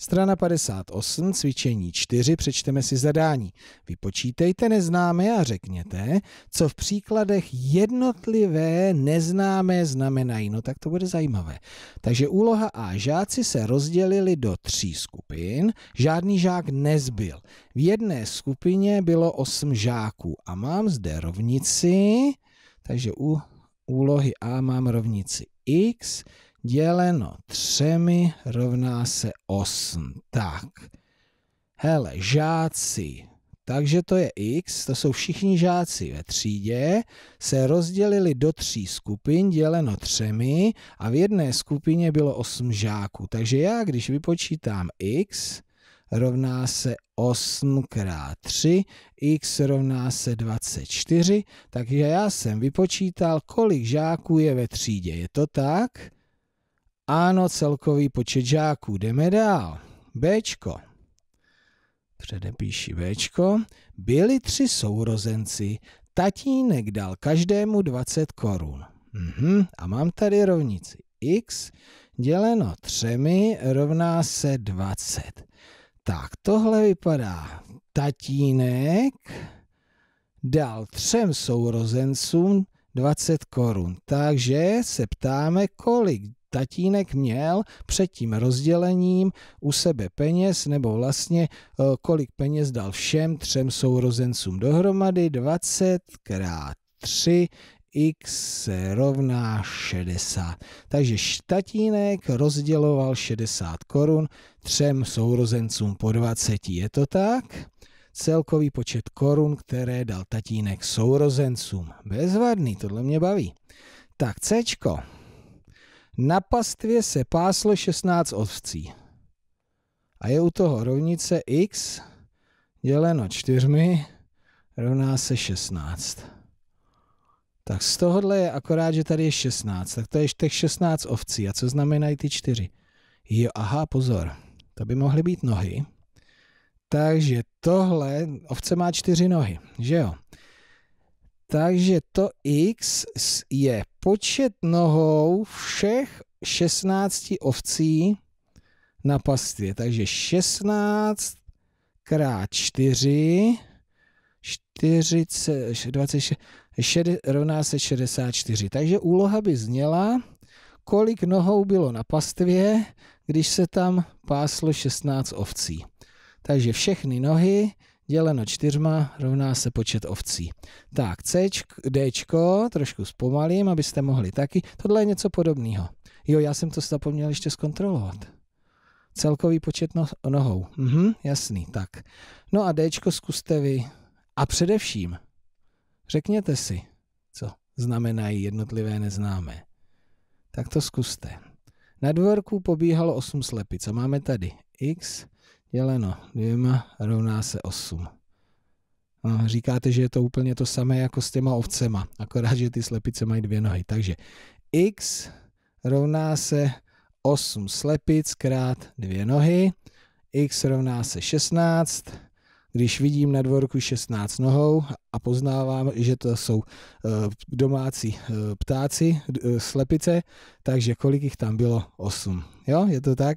Strana 58, cvičení 4, přečteme si zadání. Vypočítejte neznámé a řekněte, co v příkladech jednotlivé neznámé znamenají. No tak to bude zajímavé. Takže úloha A. Žáci se rozdělili do tří skupin, žádný žák nezbyl. V jedné skupině bylo 8 žáků a mám zde rovnici, takže u úlohy A mám rovnici x, děleno třemi rovná se 8. Tak, hele, žáci, takže to je x, to jsou všichni žáci ve třídě, se rozdělili do tří skupin, děleno třemi a v jedné skupině bylo 8 žáků. Takže já, když vypočítám x, rovná se 8 krát 3, x rovná se 24, takže já jsem vypočítal, kolik žáků je ve třídě. Je to tak? Ano, celkový počet žáků. Jdeme dál. Bčko. Předepíši Bčko. Byli tři sourozenci. Tatínek dal každému 20 korun. Mhm, a mám tady rovnici. X děleno třemi rovná se 20. Tak, tohle vypadá. Tatínek dal třem sourozencům 20 korun. Takže se ptáme, kolik tatínek měl před tím rozdělením u sebe peněz, nebo vlastně eh, kolik peněz dal všem třem sourozencům dohromady, 20 krát 3 x se rovná 60. Takže tatínek rozděloval 60 korun třem sourozencům po 20. Je to tak? Celkový počet korun, které dal tatínek sourozencům. Bezvadný, tohle mě baví. Tak Cčko. Na pastvě se páslo 16 ovcí. A je u toho rovnice x děleno 4 rovná se 16. Tak z tohohle je akorát, že tady je 16. Tak to je těch 16 ovcí. A co znamenají ty čtyři? Jo, aha, pozor. To by mohly být nohy. Takže tohle, ovce má čtyři nohy, že jo? Takže to x je počet nohou všech 16 ovcí na pastvě. Takže 16 krát 4, 40, 26, 6, rovná se 64. Takže úloha by zněla, kolik nohou bylo na pastvě, když se tam páslo 16 ovcí. Takže všechny nohy děleno čtyřma rovná se počet ovcí. Tak, C, D, trošku zpomalím, abyste mohli taky. Tohle je něco podobného. Jo, já jsem to zapomněl ještě zkontrolovat. Celkový počet no, nohou. Mhm, jasný, tak. No a D zkuste vy. A především, řekněte si, co znamenají jednotlivé neznámé. Tak to zkuste. Na dvorku pobíhalo 8 slepic. Co máme tady? X, děleno dvěma rovná se osm. No, říkáte, že je to úplně to samé jako s těma ovcema, akorát, že ty slepice mají dvě nohy. Takže x rovná se 8 slepic krát dvě nohy, x rovná se 16, když vidím na dvorku 16 nohou a poznávám, že to jsou eh, domácí eh, ptáci, eh, slepice, takže kolik jich tam bylo? 8. Jo, je to tak?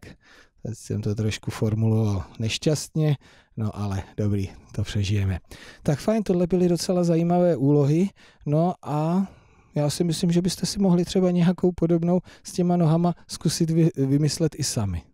jsem to trošku formuloval nešťastně, no ale dobrý, to přežijeme. Tak fajn, tohle byly docela zajímavé úlohy, no a já si myslím, že byste si mohli třeba nějakou podobnou s těma nohama zkusit vy, vymyslet i sami.